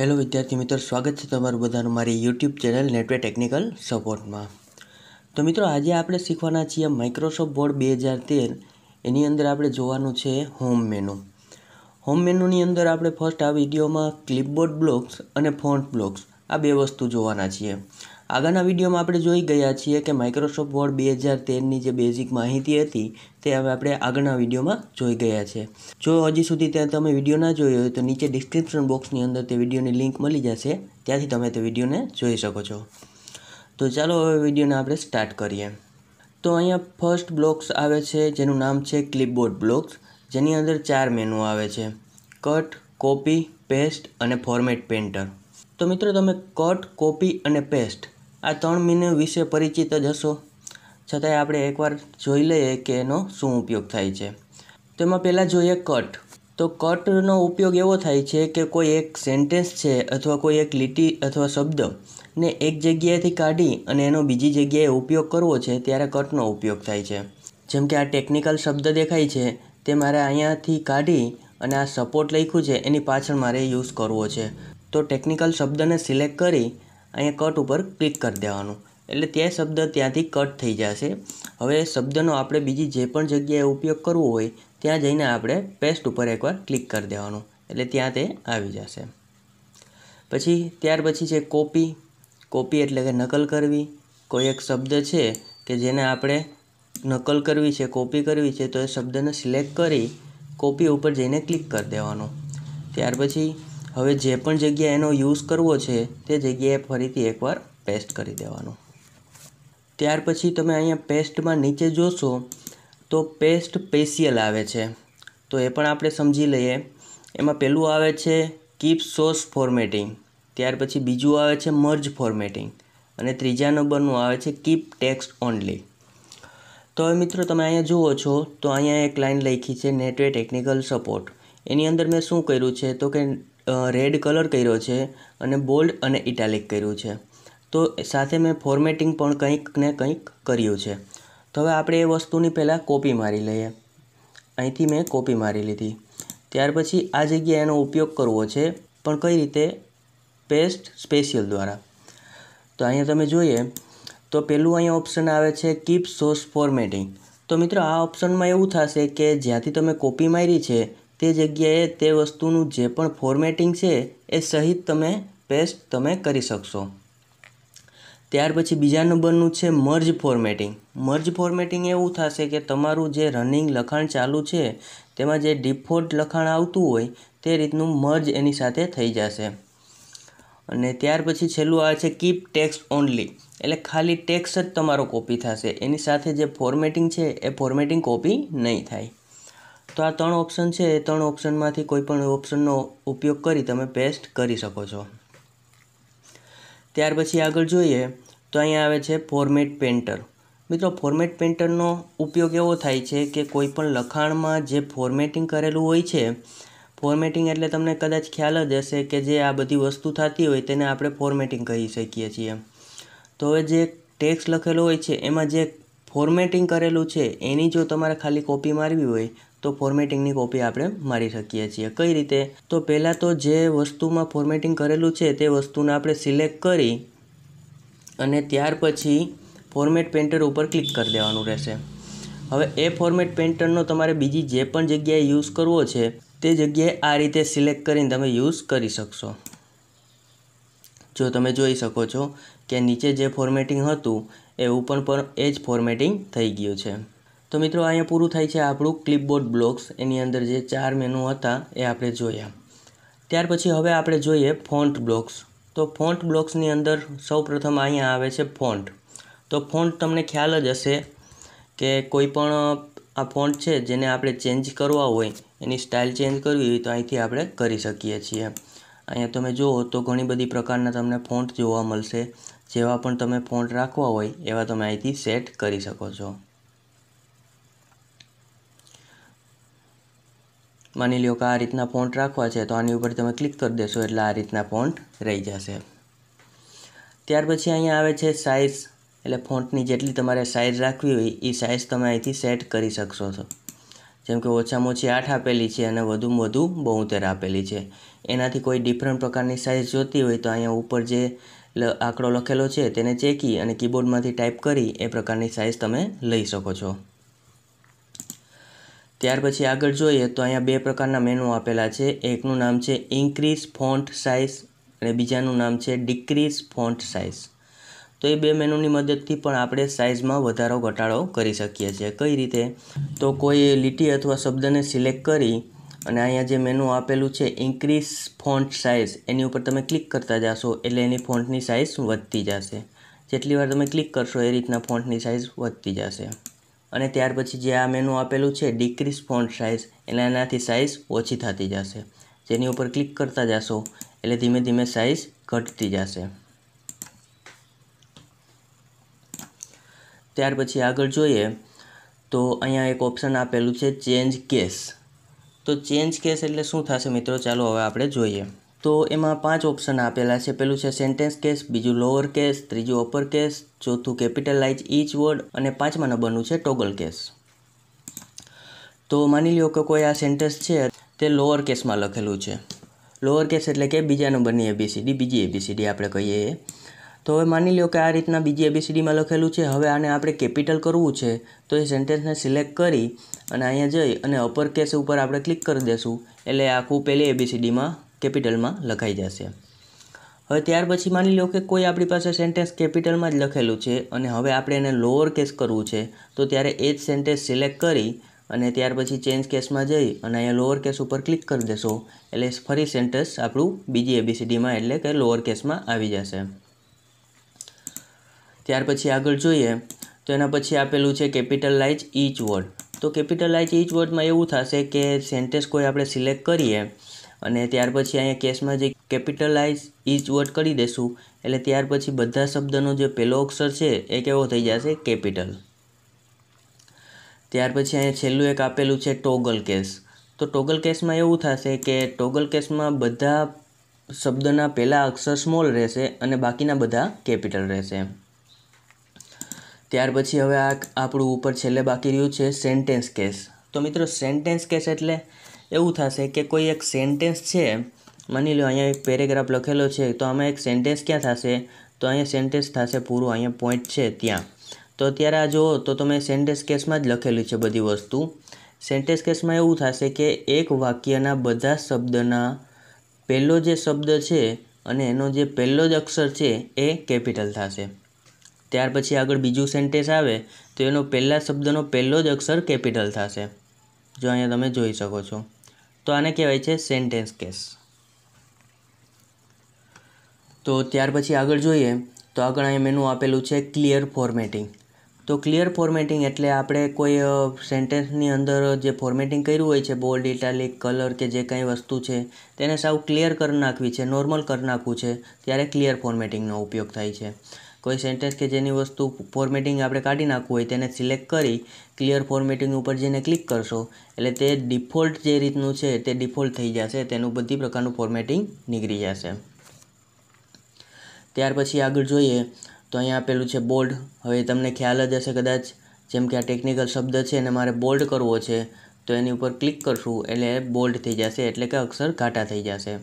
hello વિદ્યાર્થી મિત્રો સ્વાગત છે તમારું બધાનું મારી યુટ્યુબ ચેનલ નેટવે ટેકનિકલ સપોર્ટમાં તો મિત્રો આજે આપણે શીખવાના છીએ માઇક્રોસોફ્ટ બોર્ડ બે હજાર તેર એની અંદર આપણે જોવાનું છે હોમ મેનુ હોમ મેનુની અંદર આપણે ફર્સ્ટ આ વિડીયોમાં ક્લિપબોર્ડ બ્લોક્સ અને ફોન્ટ બ્લોક્સ આ બે વસ્તુ જોવાના છીએ આગળના વિડીયોમાં આપણે જોઈ ગયા છીએ કે માઇક્રોસોફ્ટ વર્ડ બે હજાર તેરની જે બેઝિક માહિતી હતી તે હવે આપણે આગળના વિડીયોમાં જોઈ ગયા છે જો હજી સુધી ત્યાં તમે વિડીયો ના જોયો હોય તો નીચે ડિસ્ક્રિપ્શન બોક્સની અંદર તે વિડીયોની લિંક મળી જશે ત્યાંથી તમે તે વિડીયોને જોઈ શકો છો તો ચાલો હવે વિડીયોને આપણે સ્ટાર્ટ કરીએ તો અહીંયા ફર્સ્ટ બ્લોક્સ આવે છે જેનું નામ છે ક્લિપબોર્ડ બ્લોક્સ જેની અંદર ચાર મેનુ આવે છે કટ કોપી પેસ્ટ અને ફોર્મેટ પેન્ટર તો મિત્રો તમે કટ કોપી અને પેસ્ટ આ ત્રણ મેનુ વિશે પરિચિત જ હશો છતાંય આપણે એકવાર જોઈ લઈએ કે એનો શું ઉપયોગ થાય છે તેમાં પહેલાં જોઈએ કટ તો કટનો ઉપયોગ એવો થાય છે કે કોઈ એક સેન્ટેન્સ છે અથવા કોઈ એક લીટી અથવા શબ્દ ને એક જગ્યાએથી કાઢી અને એનો બીજી જગ્યાએ ઉપયોગ કરવો છે ત્યારે કટનો ઉપયોગ થાય છે જેમ કે આ ટેકનિકલ શબ્દ દેખાય છે તે મારે અહીંયાથી કાઢી અને આ સપોર્ટ લખ્યું છે એની પાછળ મારે યુઝ કરવો છે તો ટેકનિકલ શબ્દને સિલેક્ટ કરી અહીંયા કટ ઉપર ક્લિક કરી દેવાનું એટલે તે શબ્દ ત્યાંથી કટ થઈ જશે હવે શબ્દનો આપણે બીજી જે પણ જગ્યાએ ઉપયોગ કરવો હોય ત્યાં જઈને આપણે પેસ્ટ ઉપર એકવાર ક્લિક કરી દેવાનું એટલે ત્યાં તે આવી જશે પછી ત્યાર પછી છે કોપી કોપી એટલે કે નકલ કરવી કોઈ એક શબ્દ છે કે જેને આપણે નકલ કરવી છે કોપી કરવી છે તો એ શબ્દને સિલેક્ટ કરી કોપી ઉપર જઈને ક્લિક કરી દેવાનું ત્યાર પછી હવે જે પણ જગ્યાએ એનો યુઝ કરવો છે તે જગ્યાએ ફરીથી એકવાર પેસ્ટ કરી દેવાનું ત્યાર પછી તમે અહીંયા પેસ્ટમાં નીચે જોશો તો પેસ્ટ પેશિયલ આવે છે તો એ પણ આપણે સમજી લઈએ એમાં પેલું આવે છે કીપ સોર્સ ફોર્મેટિંગ ત્યાર પછી બીજું આવે છે મર્જ ફોર્મેટિંગ અને ત્રીજા નંબરનું આવે છે કીપ ટેક્સ્ટ ઓનલી તો હવે મિત્રો તમે અહીંયા જુઓ છો તો અહીંયા એક લાઇન લખી છે નેટવે ટેકનિકલ સપોર્ટ એની અંદર મેં શું કર્યું છે તો કે રેડ કલર કર્યો છે અને બોલ્ડ અને ઇટાલિક કર્યું છે તો સાથે મેં ફોર્મેટિંગ પણ કંઈકને કંઈક કર્યું છે તો હવે આપણે એ વસ્તુની પહેલાં કોપી મારી લઈએ અહીંથી મેં કોપી મારી લીધી ત્યાર પછી આ જગ્યાએ એનો ઉપયોગ કરવો છે પણ કઈ રીતે પેસ્ટ સ્પેશિયલ દ્વારા તો અહીંયા તમે જોઈએ તો પેલું અહીંયા ઓપ્શન આવે છે કીપ સોર્સ ફોર્મેટિંગ તો મિત્રો આ ઓપ્શનમાં એવું થશે કે જ્યાંથી તમે કોપી મારી છે તે જગ્યાએ તે વસ્તુનું જે પણ ફોર્મેટિંગ છે એ સહિત તમે પેસ્ટ તમે કરી શકશો ત્યાર પછી બીજા નંબરનું છે મર્જ ફોર્મેટિંગ મર્જ ફોર્મેટિંગ એવું થશે કે તમારું જે રનિંગ લખાણ ચાલુ છે તેમાં જે ડિફોલ્ટ લખાણ આવતું હોય તે રીતનું મર્જ એની સાથે થઈ જશે અને ત્યાર પછી છેલ્લું આવે છે કીપ ટેક્સ ઓનલી એટલે ખાલી ટેક્સ જ તમારો કોપી થશે એની સાથે જે ફોર્મેટિંગ છે એ ફોર્મેટિંગ કોપી નહીં થાય તો આ ત્રણ ઓપ્શન છે એ ત્રણ ઓપ્શનમાંથી કોઈ પણ ઓપ્શનનો ઉપયોગ કરી તમે પેસ્ટ કરી શકો છો ત્યાર પછી આગળ જોઈએ તો અહીંયા આવે છે ફોર્મેટ પેન્ટર મિત્રો ફોર્મેટ પેન્ટરનો ઉપયોગ એવો થાય છે કે કોઈપણ લખાણમાં જે ફોર્મેટિંગ કરેલું હોય છે ફોર્મેટિંગ એટલે તમને કદાચ ખ્યાલ જ હશે કે જે આ બધી વસ્તુ થતી હોય તેને આપણે ફોર્મેટિંગ કહી શકીએ છીએ તો હવે જે ટેક્સ લખેલો હોય છે એમાં જે ફોર્મેટિંગ કરેલું છે એની જો તમારે ખાલી કોપી મારવી હોય તો ફોર્મેટિંગની કોપી આપણે મારી શકીએ છીએ કઈ રીતે તો પહેલાં તો જે વસ્તુમાં ફોર્મેટિંગ કરેલું છે તે વસ્તુને આપણે સિલેક્ટ કરી અને ત્યાર પછી ફોર્મેટ પેન્ટર ઉપર ક્લિક કરી દેવાનું રહેશે હવે એ ફોર્મેટ પેન્ટરનો તમારે બીજી જે પણ જગ્યાએ યુઝ કરવો છે તે જગ્યાએ આ રીતે સિલેક્ટ કરીને તમે યુઝ કરી શકશો જો તમે જોઈ શકો છો કે નીચે જે ફોર્મેટિંગ હતું એવું પણ પર એ જ ફોર્મેટિંગ થઈ ગયું છે તો મિત્રો અહીંયા પૂરું થાય છે આપણું ક્લિપબોર્ડ બ્લોક્સ એની અંદર જે ચાર મેનુ હતા એ આપણે જોયા ત્યાર પછી હવે આપણે જોઈએ ફોન્ટ બ્લોક્સ તો ફોન્ટ બ્લોક્સની અંદર સૌપ્રથમ અહીંયા આવે છે ફોન્ટ તો ફોન્ટ તમને ખ્યાલ જ હશે કે કોઈ પણ આ ફોન્ટ છે જેને આપણે ચેન્જ કરવા હોય એની સ્ટાઇલ ચેન્જ કરવી હોય તો અહીંથી આપણે કરી શકીએ છીએ અહીંયા તમે જુઓ તો ઘણી બધી પ્રકારના તમને ફોન્ટ જોવા મળશે જેવા પણ તમે ફોન્ટ રાખવા હોય એવા તમે અહીંથી સેટ કરી શકો છો માની લ્યો કે આ રીતના ફોન્ટ રાખવા છે તો આની ઉપર તમે ક્લિક કરી દેશો એટલે આ રીતના ફોન્ટ રહી જશે ત્યાર પછી અહીંયા આવે છે સાઇઝ એટલે ફોન્ટની જેટલી તમારે સાઇઝ રાખવી હોય એ સાઇઝ તમે અહીંથી સેટ કરી શકશો છો જેમ કે ઓછામાં ઓછી આઠ આપેલી છે અને વધુમાં વધુ બોતેર આપેલી છે એનાથી કોઈ ડિફરન્ટ પ્રકારની સાઇઝ જોતી હોય તો અહીંયા ઉપર જે આંકડો લખેલો છે તેને ચેકી અને કીબોર્ડમાંથી ટાઈપ કરી એ પ્રકારની સાઇઝ તમે લઈ શકો છો ત્યાર પછી આગળ જોઈએ તો અહીંયા બે પ્રકારના મેનુ આપેલા છે એકનું નામ છે ઇન્ક્રીઝ ફોન્ટ સાઇઝ અને બીજાનું નામ છે ડિક્રીઝ ફોન્ટ સાઇઝ તો એ બે મેનુની મદદથી પણ આપણે સાઇઝમાં વધારો ઘટાડો કરી શકીએ છીએ કઈ રીતે તો કોઈ લીટી અથવા શબ્દને સિલેક્ટ કરી અને અહીંયા જે મેનુ આપેલું છે ઇન્ક્રીઝ ફોન્ટ સાઇઝ એની ઉપર તમે ક્લિક કરતા જશો એટલે એની ફોન્ટની સાઇઝ વધતી જશે જેટલી વાર તમે ક્લિક કરશો એ રીતના ફોન્ટની સાઇઝ વધતી જશે અને ત્યાર પછી જે આ મેનુ આપેલું છે ડિક્રીઝ ફોન્ટ સાઇઝ એટલે એનાથી સાઇઝ ઓછી થતી જશે જેની ઉપર ક્લિક કરતા જશો એટલે ધીમે ધીમે સાઇઝ ઘટતી જશે ત્યાર પછી આગળ જોઈએ તો અહીંયા એક ઓપ્શન આપેલું છે ચેન્જ કેસ તો ચેન્જ કેસ એટલે શું થશે મિત્રો ચાલો હવે આપણે જોઈએ તો એમાં પાંચ ઓપ્શન આપેલા છે પેલું છે સેન્ટેન્સ કેસ બીજું લોઅર કેસ ત્રીજું અપર કેસ ચોથું કેપિટલાઇઝ ઈચ વર્ડ અને પાંચમા નંબરનું છે ટોગલ કેસ તો માની લો કે કોઈ આ સેન્ટેન્સ છે તે લોઅર કેસમાં લખેલું છે લોઅર કેસ એટલે કે બીજા નંબરની એબીસીડી બીજી એબીસીડી આપણે કહીએ તો હવે માની લો કે આ રીતના બીજી એબીસીડીમાં લખેલું છે હવે આને આપણે કેપિટલ કરવું છે તો એ સેન્ટેન્સને સિલેક્ટ કરી અને અહીંયા જઈ અને અપર કેસ ઉપર આપણે ક્લિક કરી દેશું એટલે આખું પહેલી એબીસીડીમાં કેપિટલમાં લખાઈ જશે હવે ત્યાર પછી માની લો કે કોઈ આપણી પાસે સેન્ટેન્સ કેપિટલમાં જ લખેલું છે અને હવે આપણે એને લોઅર કેસ કરવું છે તો ત્યારે એ જ સેન્ટેન્સ સિલેક્ટ કરી અને ત્યાર પછી ચેન્જ કેસમાં જઈ અને અહીંયા લોઅર કેસ ઉપર ક્લિક કરી દેશો એટલે ફરી સેન્ટેન્સ આપણું બીજી એબીસીડીમાં એટલે કે લોઅર કેસમાં આવી જશે ત્યાર પછી આગળ જોઈએ તો એના પછી આપેલું છે કેપિટલાઇઝ ઈચ વર્ડ તો કેપિટલાઇઝ ઈચ વર્ડમાં એવું થશે કે સેન્ટેન્સ કોઈ આપણે સિલેક્ટ કરીએ અને ત્યાર પછી અહીંયા કેસમાં જે કેપિટલાઇઝ ઈચ વર્ડ કરી દેશું એટલે ત્યાર પછી બધા શબ્દનો જે પહેલો અક્ષર છે એ કેવો થઈ જશે કેપિટલ ત્યાર પછી અહીંયા છેલ્લું એક આપેલું છે ટોગલ કેસ તો ટોગલ કેસમાં એવું થશે કે ટોગલ કેસમાં બધા શબ્દના પહેલાં અક્ષર સ્મોલ રહેશે અને બાકીના બધા કેપિટલ રહેશે ત્યાર પછી હવે આ આપણું ઉપર છેલ્લે બાકી રહ્યું છે સેન્ટેન્સ કેસ તો મિત્રો સેન્ટેન્સ કેસ એટલે એવું થશે કે કોઈ એક સેન્ટેન્સ છે માની લો અહીંયા એક પેરેગ્રાફ લખેલો છે તો આમાં એક સેન્ટેન્સ ક્યાં થશે તો અહીંયા સેન્ટેન્સ થશે પૂરું અહીંયા પોઈન્ટ છે ત્યાં તો અત્યારે આ જુઓ તો તમે સેન્ટેન્સ કેસમાં જ લખેલી છે બધી વસ્તુ સેન્ટેન્સ કેસમાં એવું થશે કે એક વાક્યના બધા શબ્દના પહેલો જે શબ્દ છે અને એનો જે પહેલો જ અક્ષર છે એ કેપિટલ થશે ત્યાર પછી આગળ બીજું સેન્ટેન્સ આવે તો એનો પહેલા શબ્દનો પહેલો જ અક્ષર કેપિટલ થશે જો અહીંયા તમે જોઈ શકો છો તો આને કહેવાય છે સેન્ટેન્સ કેસ તો ત્યાર પછી આગળ જોઈએ તો આગળ અહીંયા મેનુ આપેલું છે ક્લિયર ફોર્મેટિંગ તો ક્લિયર ફોર્મેટિંગ એટલે આપણે કોઈ સેન્ટેન્સની અંદર જે ફોર્મેટિંગ કર્યું હોય છે બોલ્ડ ઇટાલિક કલર કે જે કંઈ વસ્તુ છે તેને સાવ ક્લિયર કરી નાખવી છે નોર્મલ કરી નાખવું છે ત્યારે ક્લિયર ફોર્મેટિંગનો ઉપયોગ થાય છે કોઈ સેન્ટેન્સ કે જેની વસ્તુ ફોર્મેટિંગ આપણે કાઢી નાખવું હોય તેને સિલેક્ટ કરી ક્લિયર ફોર્મેટિંગ ઉપર જઈને ક્લિક કરશો એટલે તે ડિફોલ્ટ જે રીતનું છે તે ડિફોલ્ટ થઈ જશે તેનું બધી પ્રકારનું ફોર્મેટિંગ નીકળી જશે ત્યાર પછી આગળ જોઈએ તો અહીંયા આપેલું છે બોલ્ડ હવે તમને ખ્યાલ જ હશે કદાચ જેમ કે આ ટેકનિકલ શબ્દ છે એને મારે બોલ્ડ કરવો છે તો એની ઉપર ક્લિક કરશું એટલે બોલ્ડ થઈ જશે એટલે કે અક્ષર ઘાટા થઈ જશે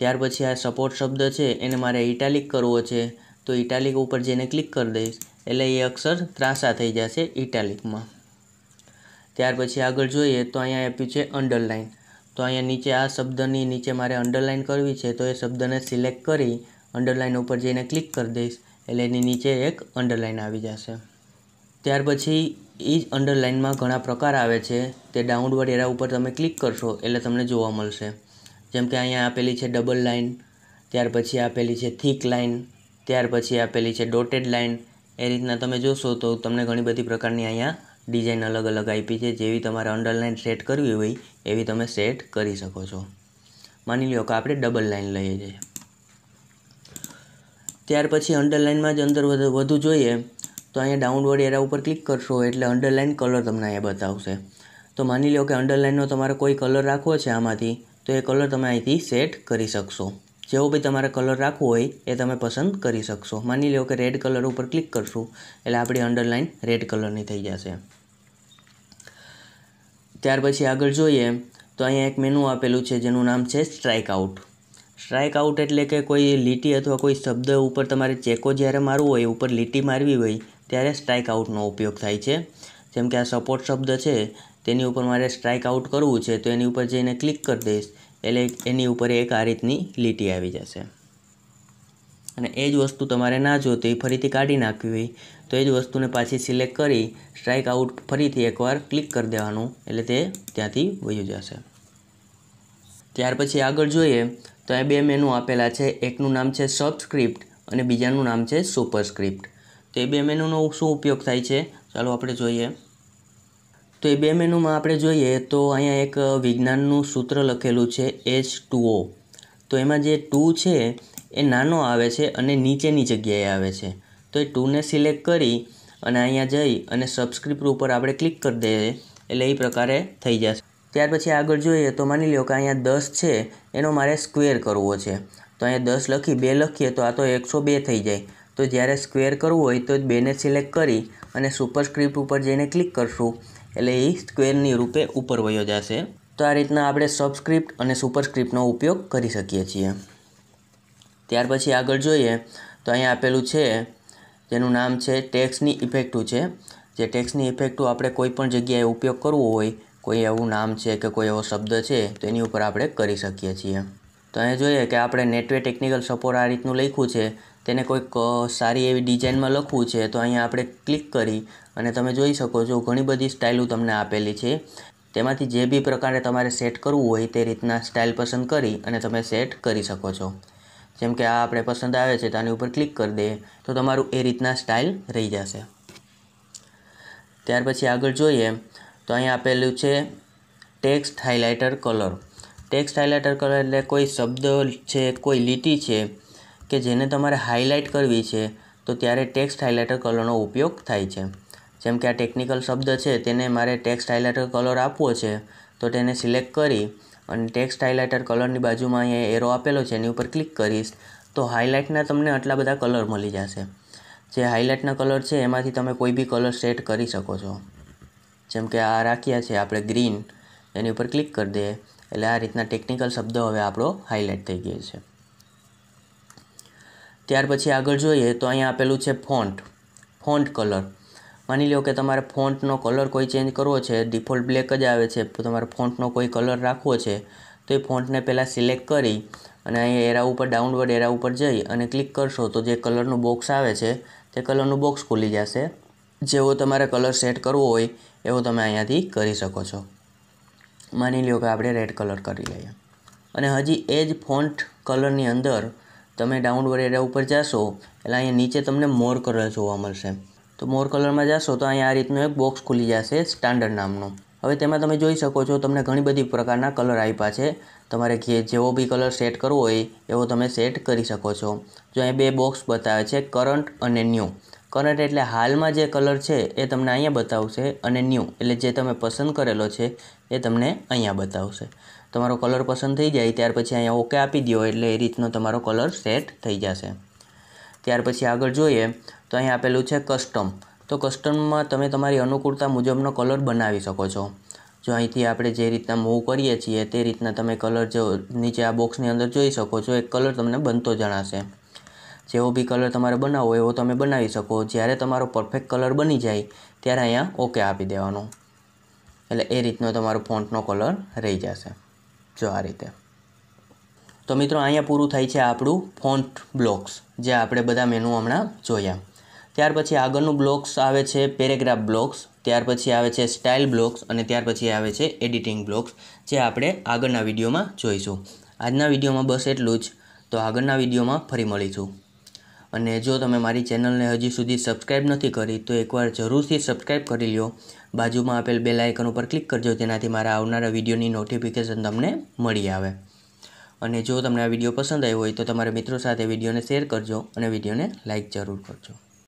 ત્યાર પછી આ સપોર્ટ શબ્દ છે એને મારે ઇટાલિક કરવો છે તો ઇટાલિક ઉપર જઈને ક્લિક કરી દઈશ એટલે એ અક્ષર ત્રાસા થઈ જશે ઇટાલિકમાં ત્યાર પછી આગળ જોઈએ તો અહીંયા આપ્યું છે અંડરલાઇન તો અહીંયા નીચે આ શબ્દની નીચે મારે અંડરલાઇન કરવી છે તો એ શબ્દને સિલેક્ટ કરી અંડરલાઇન ઉપર જઈને ક્લિક કરી દઈશ એટલે એની નીચે એક અંડરલાઇન આવી જશે ત્યાર પછી એ જ અંડરલાઇનમાં ઘણા પ્રકાર આવે છે તે ડાઉનવર્ડ એરા ઉપર તમે ક્લિક કરશો એટલે તમને જોવા મળશે જેમ કે અહીંયા આપેલી છે ડબલ લાઇન ત્યાર પછી આપેલી છે થીક લાઇન ત્યાર પછી આપેલી છે ડોટેડ લાઇન એ રીતના તમે જોશો તો તમને ઘણી બધી પ્રકારની અહીંયા ડિઝાઇન અલગ અલગ આપી છે જેવી તમારે અંડરલાઇન સેટ કરવી હોય એવી તમે સેટ કરી શકો છો માની લો કે આપણે ડબલ લાઇન લઈએ છીએ ત્યાર પછી અંડરલાઇનમાં જ અંદર વધુ જોઈએ તો અહીંયા ડાઉનવર્ડ એરા ઉપર ક્લિક કરશો એટલે અંડરલાઇન કલર તમને અહીંયા બતાવશે તો માની લો કે અંડરલાઇનનો તમારે કોઈ કલર રાખવો છે આમાંથી તો એ કલર તમે અહીંથી સેટ કરી શકશો જેવો બી તમારે કલર રાખવો હોય એ તમે પસંદ કરી શકશો માની લો કે રેડ કલર ઉપર ક્લિક કરશું એટલે આપણી અંડરલાઇન રેડ કલરની થઈ જશે ત્યાર પછી આગળ જોઈએ તો અહીંયા એક મેનુ આપેલું છે જેનું નામ છે સ્ટ્રાઇક આઉટ સ્ટ્રાઇક આઉટ એટલે કે કોઈ લીટી અથવા કોઈ શબ્દ ઉપર તમારે ચેકો જ્યારે મારવું હોય ઉપર લીટી મારવી હોય ત્યારે સ્ટ્રાઇક આઉટનો ઉપયોગ થાય છે જેમ કે આ સપોર્ટ શબ્દ છે તેની ઉપર મારે સ્ટ્રાઇક આઉટ કરવું છે તો એની ઉપર જઈને ક્લિક કરી દઈશ એટલે એની ઉપર એક આ રીતની લીટી આવી જશે અને એ જ વસ્તુ તમારે ના જોતી હોય ફરીથી કાઢી નાખવી હોય તો એ જ વસ્તુને પાછી સિલેક્ટ કરી સ્ટ્રાઇક આઉટ ફરીથી એકવાર ક્લિક કરી દેવાનું એટલે તે ત્યાંથી વયું જશે ત્યાર પછી આગળ જોઈએ તો એ બે મેનુ આપેલા છે એકનું નામ છે સબસ્ક્રિપ્ટ અને બીજાનું નામ છે સુપરસ્ક્રિપ્ટ તો એ બે મેનુનો શું ઉપયોગ થાય છે ચાલો આપણે જોઈએ તો એ બે મેનુમાં આપણે જોઈએ તો અહીંયા એક વિજ્ઞાનનું સૂત્ર લખેલું છે એચ ટુઓ તો એમાં જે ટુ છે એ નાનો આવે છે અને નીચેની જગ્યાએ આવે છે તો એ ટુને સિલેક્ટ કરી અને અહીંયા જઈ અને સબસ્ક્રિપ્ટ ઉપર આપણે ક્લિક કરી દઈએ એટલે એ પ્રકારે થઈ જશે ત્યાર પછી આગળ જોઈએ તો માની લ્યો કે અહીંયા દસ છે એનો મારે સ્ક્વેર કરવો છે તો અહીંયા દસ લખી બે લખીએ તો આ તો એકસો બે થઈ જાય તો જ્યારે સ્ક્વેર કરવું હોય તો બેને સિલેક્ટ કરી અને સુપરસ્ક્રિપ્ટ ઉપર જઈને ક્લિક કરશું એટલે એ સ્ક્વેરની રૂપે ઉપર વયો જશે તો આ રીતના આપણે સબસ્ક્રિપ્ટ અને સુપરસ્ક્રિપ્ટનો ઉપયોગ કરી શકીએ છીએ ત્યાર પછી આગળ જોઈએ તો અહીંયા આપેલું છે જેનું નામ છે ટેક્સની ઇફેક્ટિવ છે જે ટેક્સની ઇફેક્ટિવ આપણે કોઈ પણ જગ્યાએ ઉપયોગ કરવો હોય કોઈ એવું નામ છે કે કોઈ એવો શબ્દ છે તો એની ઉપર આપણે કરી શકીએ છીએ તો અહીંયા જોઈએ કે આપણે નેટવે ટેકનિકલ સપોર્ટ આ રીતનું લખ્યું છે તેને કોઈક સારી એવી ડિઝાઇનમાં લખવું છે તો અહીંયા આપણે ક્લિક કરી અને તમે જોઈ શકો છો ઘણી બધી સ્ટાઇલો તમને આપેલી છે તેમાંથી જે બી પ્રકારે તમારે સેટ કરવું હોય તે રીતના સ્ટાઇલ પસંદ કરી અને તમે સેટ કરી શકો છો જેમ કે આ આપણે પસંદ આવે છે તો આની ઉપર ક્લિક કરી દઈએ તો તમારું એ રીતના સ્ટાઇલ રહી જશે ત્યાર પછી આગળ જોઈએ તો અહીં આપેલું છે text highlighter colour text highlighter colour એટલે કોઈ શબ્દ છે કોઈ લીટી છે કે જેને તમારે હાઇલાઇટ કરવી છે તો ત્યારે ટેક્સ્ટ હાઇલાઇટર કલરનો ઉપયોગ થાય છે જેમ કે આ ટેકનિકલ શબ્દ છે તેને મારે ટેક્સ્ટ હાઇલાઇટર કલર આપવો છે તો તેને સિલેક્ટ કરી અને ટેક્સ્ટ હાઇલાઇટર કલરની બાજુમાં અહીંયા એરો આપેલો છે એની ઉપર ક્લિક કરીશ તો હાઇલાઇટના તમને આટલા બધા કલર મળી જશે જે હાઇલાઇટના કલર છે એમાંથી તમે કોઈ બી કલર સેટ કરી શકો છો જેમ કે આ રાખ્યા છે આપણે ગ્રીન એની ઉપર ક્લિક કરી દઈએ એટલે આ રીતના ટેકનિકલ શબ્દ હવે આપણો હાઇલાઇટ થઈ ગયો છે ત્યાર પછી આગળ જોઈએ તો અહીંયા આપેલું છે ફોન્ટ ફોન્ટ કલર માની લો કે તમારે ફોન્ટનો કલર કોઈ ચેન્જ કરવો છે ડિફોલ્ટ બ્લેક જ આવે છે તો તમારે ફોન્ટનો કોઈ કલર રાખવો છે તો એ ફોન્ટને પહેલાં સિલેક્ટ કરી અને અહીંયા એરા ઉપર ડાઉનવર્ડ એરા ઉપર જઈ અને ક્લિક કરશો તો જે કલરનું બોક્સ આવે છે તે કલરનું બોક્સ ખુલી જશે જેવો તમારે કલર સેટ કરવો હોય એવો તમે અહીંયાથી કરી શકો છો માની લો કે આપણે રેડ કલર કરી લઈએ અને હજી એ જ ફોન્ટ કલરની અંદર તમે ડાઉનવર્ડ એરિયા ઉપર જશો એટલે અહીંયા નીચે તમને મોર કલર જોવા મળશે તો મોર કલરમાં જશો તો અહીંયા આ રીતનું એક બોક્સ ખુલી જશે સ્ટાન્ડર્ડ નામનું હવે તેમાં તમે જોઈ શકો છો તમને ઘણી બધી પ્રકારના કલર આપ્યા છે તમારે જે જેવો બી કલર સેટ કરવો હોય એવો તમે સેટ કરી શકો છો જો અહીંયા બે બોક્સ બતાવે છે કરંટ અને ન્યૂ કરંટ એટલે હાલમાં જે કલર છે એ તમને અહીંયા બતાવશે અને ન્યૂ એટલે જે તમે પસંદ કરેલો છે એ તમને અહીંયા બતાવશે તમારો કલર પસંદ થઈ જાય ત્યાર પછી અહીંયા ઓકે આપી દો એટલે એ રીતનો તમારો કલર સેટ થઈ જશે ત્યાર પછી આગળ જોઈએ તો અહીં આપેલું છે કસ્ટમ તો કસ્ટમમાં તમે તમારી અનુકૂળતા મુજબનો કલર બનાવી શકો છો જો અહીંથી આપણે જે રીતના મૂવ કરીએ છીએ તે રીતના તમે કલર જો નીચે આ બોક્સની અંદર જોઈ શકો છો એક કલર તમને બનતો જણાશે જેવો બી કલર તમારે બનાવવો એવો તમે બનાવી શકો જ્યારે તમારો પરફેક્ટ કલર બની જાય ત્યારે અહીંયા ઓકે આપી દેવાનો એટલે એ રીતનો તમારો ફોન્ટનો કલર રહી જશે જો આ રીતે તો મિત્રો અહીંયા પૂરું થાય છે આપણું ફોન્ટ બ્લોક્સ જે આપણે બધા મેનુ હમણાં જોયા ત્યાર પછી આગળનું બ્લોક્સ આવે છે પેરેગ્રાફ બ્લોક્સ ત્યાર પછી આવે છે સ્ટાઇલ બ્લોક્સ અને ત્યાર પછી આવે છે એડિટિંગ બ્લોક્સ જે આપણે આગળના વિડીયોમાં જોઈશું આજના વિડીયોમાં બસ એટલું જ તો આગળના વિડીયોમાં ફરી મળીશું અને જો તમે મારી ચેનલને હજી સુધી સબસ્ક્રાઈબ નથી કરી તો એકવાર જરૂરથી સબસ્ક્રાઈબ કરી લ્યો બાજુમાં આપેલ બે આઇકન ઉપર ક્લિક કરજો જેનાથી મારા આવનારા વિડીયોની નોટિફિકેશન તમને મળી આવે અને જો તમને આ વિડીયો પસંદ આવ્યો હોય તો તમારા મિત્રો સાથે વિડીયોને શેર કરજો અને વિડીયોને લાઇક જરૂર કરજો